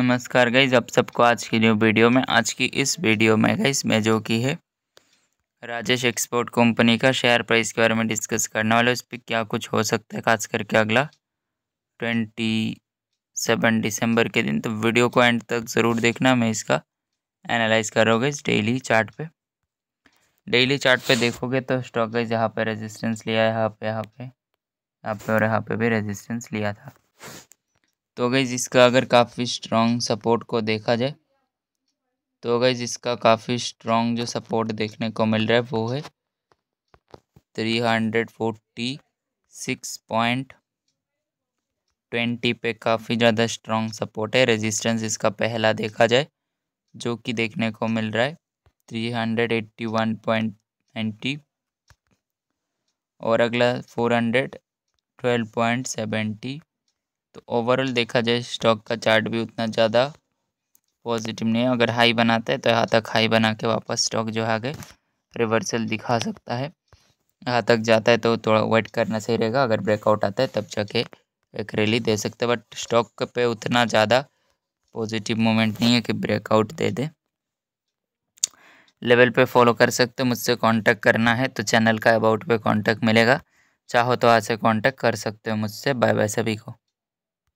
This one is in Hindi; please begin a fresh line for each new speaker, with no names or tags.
नमस्कार गईज आप सबको आज की न्यू वीडियो में आज की इस वीडियो में गईज मैं जो की है राजेश एक्सपोर्ट कंपनी का शेयर प्राइस के बारे में डिस्कस करने वाला इस पर क्या कुछ हो सकता है खास करके अगला ट्वेंटी सेवन दिसंबर के दिन तो वीडियो को एंड तक ज़रूर देखना मैं इसका एनालाइज कर रहा इस डेली चार्ट पे डेली चार्ट पे देखोगे तो स्टॉक गईज यहाँ पे रेजिस्टेंस लिया है यहाँ पे यहाँ पे यहाँ पे और यहाँ पे भी रेजिस्टेंस लिया था तो गई इसका अगर काफ़ी स्ट्रॉन्ग सपोर्ट को देखा जाए तो गई इसका काफ़ी स्ट्रॉन्ग जो सपोर्ट देखने को मिल रहा है वो है three hundred forty six point twenty पे काफ़ी ज़्यादा स्ट्रॉन्ग सपोर्ट है रेजिस्टेंस इसका पहला देखा जाए जो कि देखने को मिल रहा है three hundred eighty one point ninety और अगला four hundred twelve point seventy तो ओवरऑल देखा जाए स्टॉक का चार्ट भी उतना ज़्यादा पॉजिटिव नहीं है अगर हाई बनाता है तो यहाँ तक हाई बना के वापस स्टॉक जो आगे रिवर्सल दिखा सकता है यहाँ तक जाता है तो थोड़ा वेट करना सही रहेगा अगर ब्रेकआउट आता है तब जाके एक रैली दे सकते हैं बट स्टॉक पे उतना ज़्यादा पॉजिटिव मोमेंट नहीं है कि ब्रेकआउट दे दे लेवल पे फॉलो कर सकते हो मुझसे कांटेक्ट करना है तो चैनल का अबाउट पे कांटेक्ट मिलेगा चाहो तो आज से कॉन्टैक्ट कर सकते हो मुझसे बाय बाय सभी को